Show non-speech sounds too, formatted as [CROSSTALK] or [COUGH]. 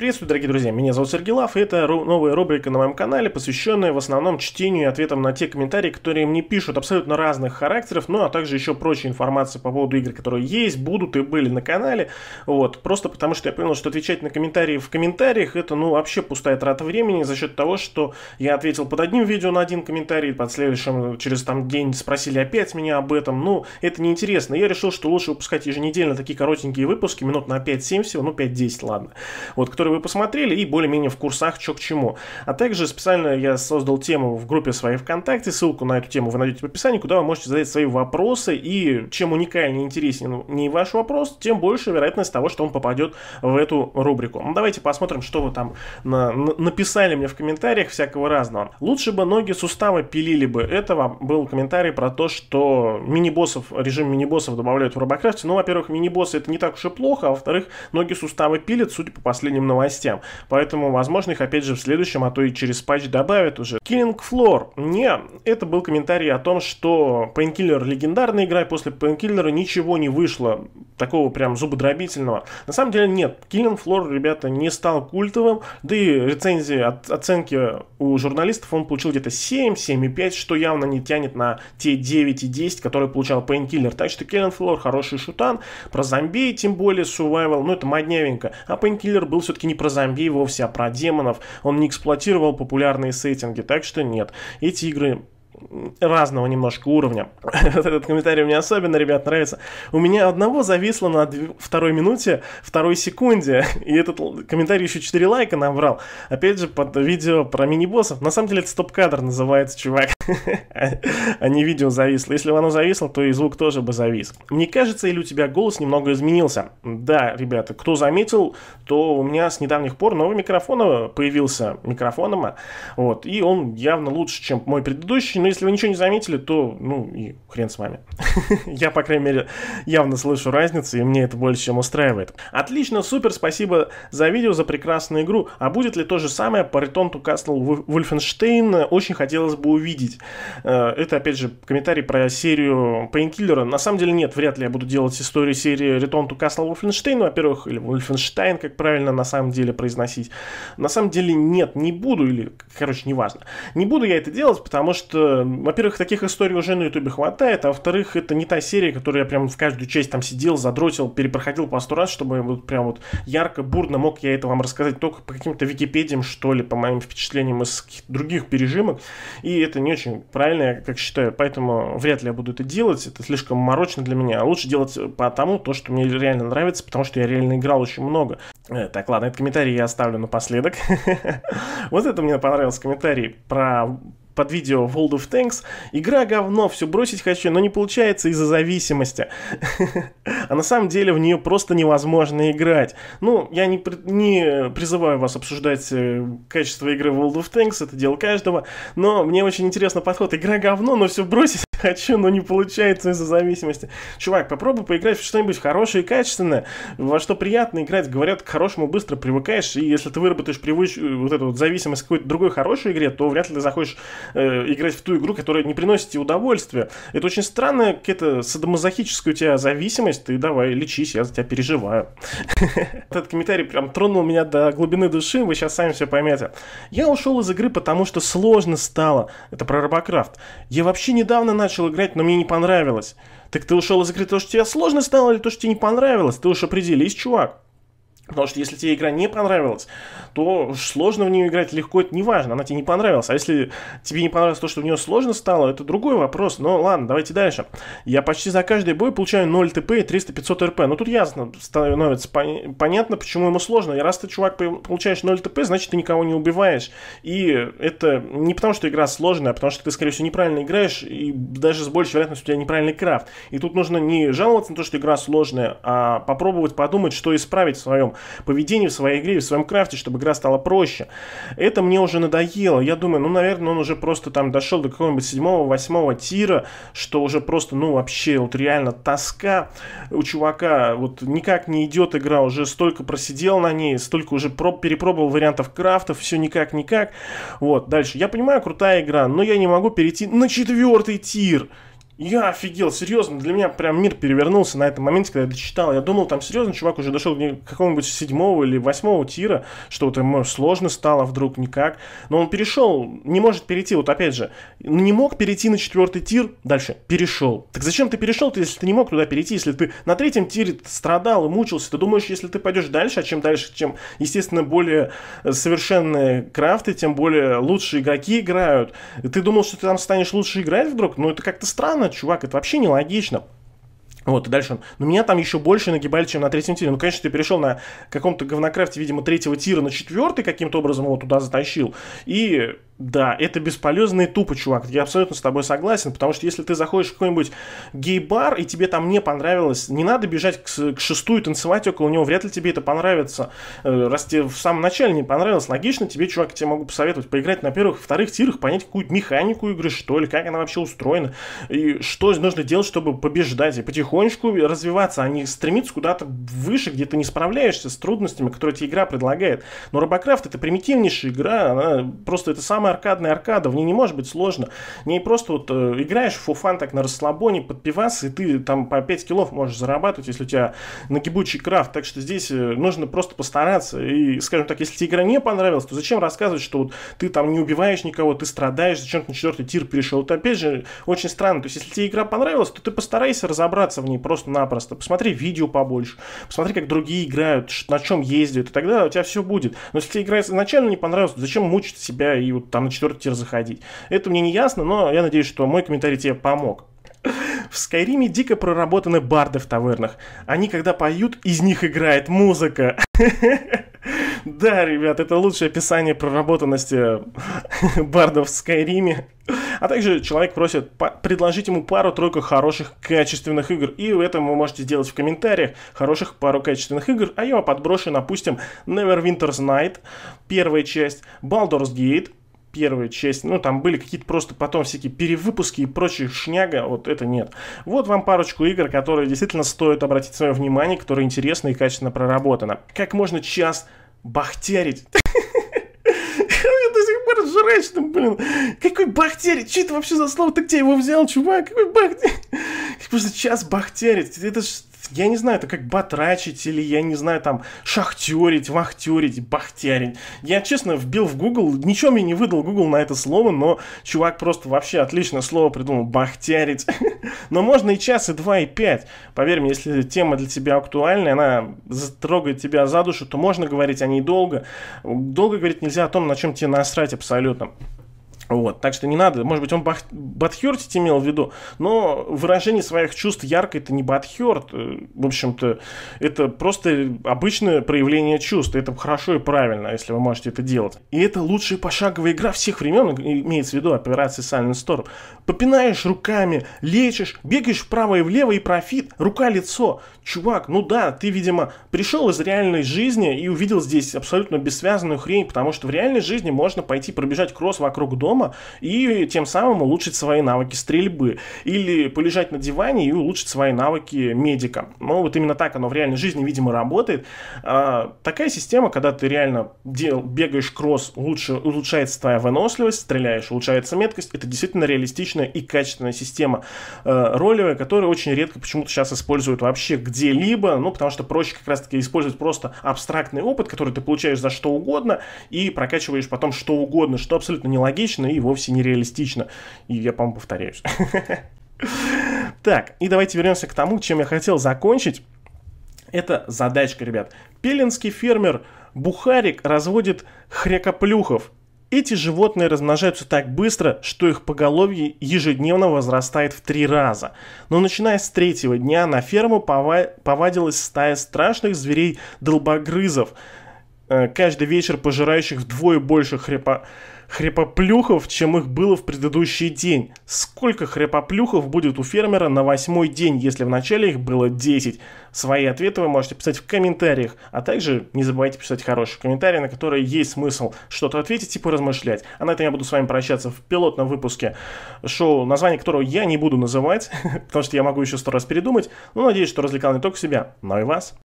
Приветствую, дорогие друзья, меня зовут Сергей Лав, и это новая рубрика на моем канале, посвященная в основном чтению и ответам на те комментарии, которые мне пишут абсолютно разных характеров, ну а также еще прочая информация по поводу игр, которые есть, будут и были на канале, вот, просто потому что я понял, что отвечать на комментарии в комментариях, это, ну, вообще пустая трата времени за счет того, что я ответил под одним видео на один комментарий, под следующим, э, через там день спросили опять меня об этом, ну, это неинтересно, я решил, что лучше выпускать еженедельно такие коротенькие выпуски, минут на 5-7 всего, ну, 5-10, ладно, вот, которые которые вы посмотрели и более-менее в курсах, что к чему. А также специально я создал тему в группе своей ВКонтакте, ссылку на эту тему вы найдете в описании, куда вы можете задать свои вопросы, и чем уникальнее и интереснее не ваш вопрос, тем больше вероятность того, что он попадет в эту рубрику. Ну, давайте посмотрим, что вы там на, на, написали мне в комментариях всякого разного. Лучше бы ноги суставы пилили бы. Это вам был комментарий про то, что мини-боссов, режим мини-боссов добавляют в Робокрафте. Ну, во-первых, мини-боссы это не так уж и плохо, а во-вторых, ноги суставы пилят, судя по последним новостям новостям. Поэтому, возможно, их опять же в следующем, а то и через патч добавят уже. Killing Floor. Не, это был комментарий о том, что Painkiller легендарная игра, и после Painkiller ничего не вышло такого прям зубодробительного. На самом деле нет, Killing Floor, ребята, не стал культовым, да и рецензии, от, оценки у журналистов он получил где-то 7, 7,5, что явно не тянет на те 9 и 10, которые получал Painkiller. Так что Killing Floor хороший шутан, про зомби, тем более survival, ну это моднявенько. А Painkiller был все-таки не про зомби вовсе, а про демонов. Он не эксплуатировал популярные сеттинги, так что нет. Эти игры разного немножко уровня. [LAUGHS] Этот комментарий мне особенно, ребят, нравится. У меня одного зависло на дв... второй минуте, второй секунде, [LAUGHS] и этот комментарий еще 4 лайка набрал. Опять же, под видео про мини-боссов. На самом деле, это стоп-кадр называется, чувак, [LAUGHS] а не видео зависло. Если оно зависло, то и звук тоже бы завис. Мне кажется, или у тебя голос немного изменился? Да, ребята, кто заметил, то у меня с недавних пор новый микрофон э, появился микрофоном, а. вот, и он явно лучше, чем мой предыдущий, ну если вы ничего не заметили, то, ну, и хрен с вами. [LAUGHS] Я, по крайней мере, явно слышу разницу, и мне это больше, чем устраивает. Отлично, супер, спасибо за видео, за прекрасную игру. А будет ли то же самое по Return to Castle Wolfenstein? Очень хотелось бы увидеть. Э, это, опять же, комментарий про серию Painkiller. На самом деле нет, вряд ли я буду делать историю серии Return to Castle Wolfenstein, во-первых, или Wolfenstein, как правильно на самом деле произносить. На самом деле нет, не буду, или, короче, неважно. Не буду я это делать, потому что во-первых, таких историй уже на Ютубе хватает, а во-вторых, это не та серия, которую я прям в каждую часть там сидел, задротил, перепроходил по сто раз, чтобы вот прям вот ярко, бурно мог я это вам рассказать только по каким-то Википедиям, что ли, по моим впечатлениям из других пережимок. И это не очень правильно, я как считаю, поэтому вряд ли я буду это делать, это слишком морочно для меня. А лучше делать по тому, то, что мне реально нравится, потому что я реально играл очень много. Э, так, ладно, этот комментарий я оставлю напоследок. [LAUGHS] Вот это мне понравился комментарий про под видео World of Tanks. Игра говно, все бросить хочу, но не получается из-за зависимости. [LAUGHS] А на самом деле в нее просто невозможно играть. Ну, я не, не призываю вас обсуждать э, качество игры World of Tanks, это дело каждого, но мне очень интересно подход. Игра говно, но все бросить хочу, но не получается из-за зависимости. Чувак, попробуй поиграть в что-нибудь хорошее и качественное, во что приятно играть. Говорят, к хорошему быстро привыкаешь, и если ты выработаешь привыч... Э, вот эту вот зависимость к какой-то другой хорошей игре, то вряд ли ты захочешь э, играть в ту игру, которая не приносит тебе удовольствия. Это очень странная какая-то садомазохическая у тебя зависимость, ты давай лечись, я за тебя переживаю. [LAUGHS] Этот комментарий прям тронул меня до глубины души, вы сейчас сами все поймете. Я ушел из игры, потому что сложно стало. Это про Робокрафт. Я вообще недавно начал начал играть, но мне не понравилось. Так ты ушел из игры, то, что тебе сложно стало, или то, что тебе не понравилось? Ты уж определись, чувак. Потому что если тебе игра не понравилась, то сложно в нее играть легко, это не важно, она тебе не понравилась. А если тебе не понравилось то, что в нее сложно стало, это другой вопрос. Но ладно, давайте дальше. Я почти за каждый бой получаю 0 ТП и 300-500 РП. Ну тут ясно становится пон- понятно, почему ему сложно. И раз ты, чувак, получаешь 0 ТП, значит ты никого не убиваешь. И это не потому, что игра сложная, а потому что ты, скорее всего, неправильно играешь, и даже с большей вероятностью у тебя неправильный крафт. И тут нужно не жаловаться на то, что игра сложная, а попробовать подумать, что исправить в своем поведении, в своей игре, в своем крафте, чтобы игра стала проще. Это мне уже надоело. Я думаю, ну, наверное, он уже просто там дошел до какого-нибудь седьмого, восьмого тира, что уже просто, ну, вообще, вот реально тоска у чувака. Вот никак не идет игра, уже столько просидел на ней, столько уже проб, перепробовал вариантов крафтов, все никак-никак. Вот, дальше. Я понимаю, крутая игра, но я не могу перейти на четвертый тир. Я офигел, серьезно, для меня прям мир перевернулся на этом моменте, когда я дочитал. Я думал, там серьезно, чувак уже дошел к какому-нибудь седьмого или восьмого тира, что-то ему сложно стало а вдруг никак. Но он перешел, не может перейти, вот опять же, не мог перейти на четвертый тир, дальше перешел. Так зачем ты перешел, если ты не мог туда перейти, если ты на третьем тире страдал и мучился, ты думаешь, если ты пойдешь дальше, а чем дальше, чем, естественно, более совершенные крафты, тем более лучшие игроки играют. Ты думал, что ты там станешь лучше играть вдруг, но ну, это как-то странно, чувак, это вообще нелогично. Вот, и дальше он. Но «Ну, меня там еще больше нагибали, чем на третьем тире. Ну, конечно, ты перешел на каком-то говнокрафте, видимо, третьего тира на четвертый, каким-то образом его туда затащил. И да, это бесполезно и тупо, чувак. Я абсолютно с тобой согласен, потому что если ты заходишь в какой-нибудь гей-бар, и тебе там не понравилось, не надо бежать к, к шесту танцевать около него, вряд ли тебе это понравится. Э, раз тебе в самом начале не понравилось, логично, тебе, чувак, я тебе могу посоветовать поиграть на первых, вторых тирах, понять какую-то механику игры, что ли, как она вообще устроена, и что нужно делать, чтобы побеждать, и потихоньку потихонечку развиваться, а не стремиться куда-то выше, где ты не справляешься с трудностями, которые тебе игра предлагает. Но Робокрафт это примитивнейшая игра, она просто это самая аркадная аркада, в ней не может быть сложно. В ней просто вот э, играешь фуфан так на расслабоне под и ты там по 5 килов можешь зарабатывать, если у тебя нагибучий крафт. Так что здесь э, нужно просто постараться. И, скажем так, если тебе игра не понравилась, то зачем рассказывать, что вот ты там не убиваешь никого, ты страдаешь, зачем ты на четвертый тир пришел? Это опять же очень странно. То есть, если тебе игра понравилась, то ты постарайся разобраться разбираться в ней просто-напросто. Посмотри видео побольше, посмотри, как другие играют, на чем ездят, и тогда у тебя все будет. Но если тебе игра изначально не понравилась, зачем мучить себя и вот там на четвертый тир заходить? Это мне не ясно, но я надеюсь, что мой комментарий тебе помог. В Скайриме дико проработаны барды в тавернах. Они, когда поют, из них играет музыка. [LAUGHS] Да, ребят, это лучшее описание проработанности [LAUGHS] барда в Скайриме. А также человек просит предложить ему пару-тройку хороших качественных игр. И в этом вы можете сделать в комментариях. Хороших пару качественных игр. А я вам подброшу, напустим, Neverwinter's Night, первая часть, Baldur's Gate, первая часть, ну там были какие-то просто потом всякие перевыпуски и прочие шняга, а вот это нет. Вот вам парочку игр, которые действительно стоит обратить свое внимание, которые интересны и качественно проработаны. Как можно часто бахтерить. [LAUGHS] Я до сих пор жрать, блин. Какой бахтерить? Что это вообще за слово? Ты где его взял, чувак? Какой бахтерить? Просто [LAUGHS] час бахтерить. Это ж я не знаю, это как батрачить или, я не знаю, там, шахтерить, вахтерить, бахтярить. Я, честно, вбил в Google, ничего мне не выдал Google на это слово, но чувак просто вообще отличное слово придумал, бахтярить. [LAUGHS] Но можно и час, и два, и пять. Поверь мне, если тема для тебя актуальна, она трогает тебя за душу, то можно говорить о ней долго. Долго говорить нельзя о том, на чем тебе насрать абсолютно. Вот, так что не надо. Может быть, он Батхертить имел в виду, но выражение своих чувств ярко это не Батхерт. Э, в общем-то, это просто обычное проявление чувств. Это хорошо и правильно, если вы можете это делать. И это лучшая пошаговая игра всех времен, э, имеется в виду операция Silent Storm. Попинаешь руками, лечишь, бегаешь вправо и влево и профит, рука-лицо. Чувак, ну да, ты, видимо, пришел из реальной жизни и увидел здесь абсолютно бессвязанную хрень, потому что в реальной жизни можно пойти пробежать кросс вокруг дома, дома и тем самым улучшить свои навыки стрельбы. Или полежать на диване и улучшить свои навыки медика. Ну, вот именно так оно в реальной жизни, видимо, работает. А, такая система, когда ты реально дел, бегаешь кросс, лучше, улучшается твоя выносливость, стреляешь, улучшается меткость. Это действительно реалистичная и качественная система э, ролевая, которую очень редко почему-то сейчас используют вообще где-либо, ну, потому что проще как раз-таки использовать просто абстрактный опыт, который ты получаешь за что угодно и прокачиваешь потом что угодно, что абсолютно нелогично и вовсе нереалистично. И я, по-моему, повторяюсь. [LAUGHS] Так, и давайте вернемся к тому, чем я хотел закончить. Это задачка, ребят. Пеленский фермер Бухарик разводит хрякоплюхов. Эти животные размножаются так быстро, что их поголовье ежедневно возрастает в три раза. Но начиная с третьего дня на ферму повадилась стая страшных зверей-долбогрызов, э, каждый вечер пожирающих вдвое больше хрепа хрипоплюхов, чем их было в предыдущий день. Сколько хрипоплюхов будет у фермера на восьмой день, если в начале их было 10? Свои ответы вы можете писать в комментариях, а также не забывайте писать хорошие комментарии, на которые есть смысл что-то ответить и поразмышлять. А на этом я буду с вами прощаться в пилотном выпуске шоу, название которого я не буду называть, [LAUGHS] потому что я могу еще сто раз передумать, но ну, надеюсь, что развлекал не только себя, но и вас.